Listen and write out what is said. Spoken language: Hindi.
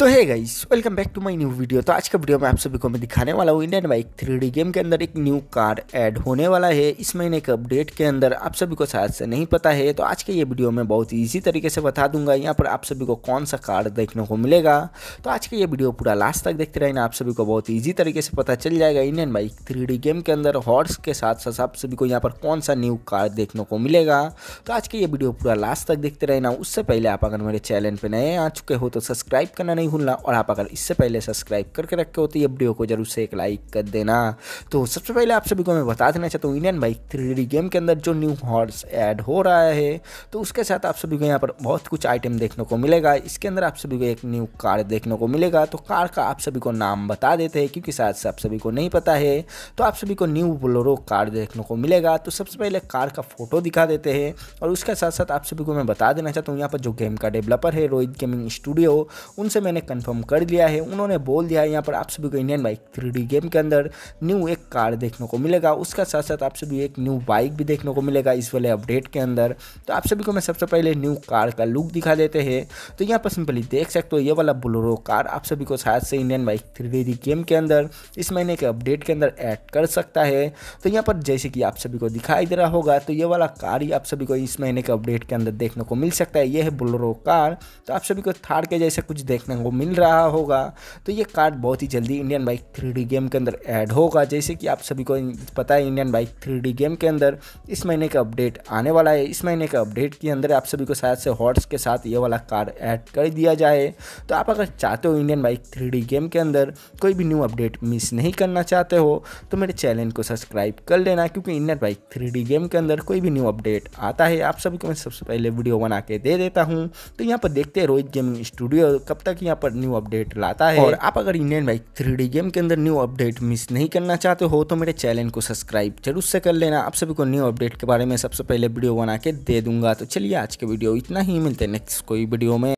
तो है guys welcome back to my new video तो आज का वीडियो में आप सभी को मैं दिखाने वाला हूँ इंडियन बाइक थ्री गेम के अंदर एक न्यू कार ऐड होने वाला है इस महीने के अपडेट के अंदर आप सभी को शायद से नहीं पता है तो आज के ये वीडियो में बहुत ईजी तरीके से बता दूंगा यहाँ पर आप सभी को कौन सा कार देखने को मिलेगा तो आज का ये वीडियो पूरा लास्ट तक देखते रहना आप सभी को बहुत ईजी तरीके से पता चल जाएगा इंडियन बाइक थ्री गेम के अंदर हॉर्स के साथ साथ आप सभी को यहाँ पर कौन सा न्यू कार देखने को मिलेगा तो आज का ये वीडियो पूरा लास्ट तक देखते रहना उससे पहले आप अगर मेरे चैनल पर नए आ चुके हो तो सब्सक्राइब करना नहीं नहीं भूलना और आप अगर इससे पहले सब्सक्राइब करके रखे हो तो ये वीडियो को जरूर से एक लाइक कर देना तो सबसे पहले आप सभी को मैं बता देना चाहता हूँ इंडियन बाइक थ्री गेम के अंदर जो न्यू हॉर्स ऐड हो रहा है तो उसके साथ आप सभी को यहाँ पर बहुत कुछ आइटम देखने को मिलेगा इसके अंदर आप सभी को एक न्यू कार देखने को मिलेगा तो कार का आप सभी को नाम बता देते हैं क्योंकि शायद आप सभी को नहीं पता है तो आप सभी को न्यू बोलोरो कार देखने को मिलेगा तो सबसे पहले कार का फोटो दिखा देते हैं और उसके साथ साथ आप सभी को मैं बता देना चाहता हूँ यहाँ पर जो गेम का डेवलपर है रोहित गेमिंग स्टूडियो उनसे मैंने ने कंफर्म कर लिया है उन्होंने बोल दिया है यहाँ पर आप सभी को इंडियन बाइक थ्री गेम के अंदर न्यू एक कार देखने को मिलेगा उसका साथ साथ आप सभी एक न्यू बाइक भी देखने को मिलेगा इस वाले अपडेट के अंदर तो आप सभी को मैं सबसे पहले न्यू कार का लुक दिखा देते हैं तो यहाँ पर सिंपली देख सकते हो ये वाला बोलोरो कार आप सभी को शायद से इंडियन बाइक थ्री गेम के अंदर इस महीने के अपडेट के अंदर ऐड कर सकता है तो यहाँ पर जैसे कि आप सभी को दिखाई दे रहा होगा तो ये वाला कार ही आप सभी को इस महीने के अपडेट के अंदर देखने को मिल सकता है ये है बोलोरो कार तो आप सभी को थार के जैसे कुछ देखने को मिल रहा होगा तो ये कार्ड बहुत ही जल्दी इंडियन बाइक थ्री गेम के अंदर ऐड होगा जैसे कि आप सभी को पता है इंडियन बाइक थ्री गेम के अंदर इस महीने का अपडेट आने वाला है इस महीने के अपडेट के अंदर आप सभी को शायद से हॉट्स के साथ ये वाला कार्ड ऐड कर दिया जाए तो आप अगर चाहते हो इंडियन बाइक थ्री गेम के अंदर कोई भी न्यू अपडेट मिस नहीं करना चाहते हो तो मेरे चैनल को सब्सक्राइब कर लेना क्योंकि इंडियन बाइक थ्री गेम के अंदर कोई भी न्यू अपडेट आता है आप सभी को मैं सबसे पहले वीडियो बना के दे देता हूँ तो यहाँ पर देखते हैं रोहित गेमिंग स्टूडियो कब तक यहाँ पर न्यू अपडेट लाता है और आप अगर इंडियन बाइक थ्री गेम के अंदर न्यू अपडेट मिस नहीं करना चाहते हो तो मेरे चैनल को सब्सक्राइब जरूर से कर लेना आप सभी को न्यू अपडेट के बारे में सबसे पहले वीडियो बना के दे दूंगा तो चलिए आज के वीडियो इतना ही मिलते हैं नेक्स्ट कोई वीडियो में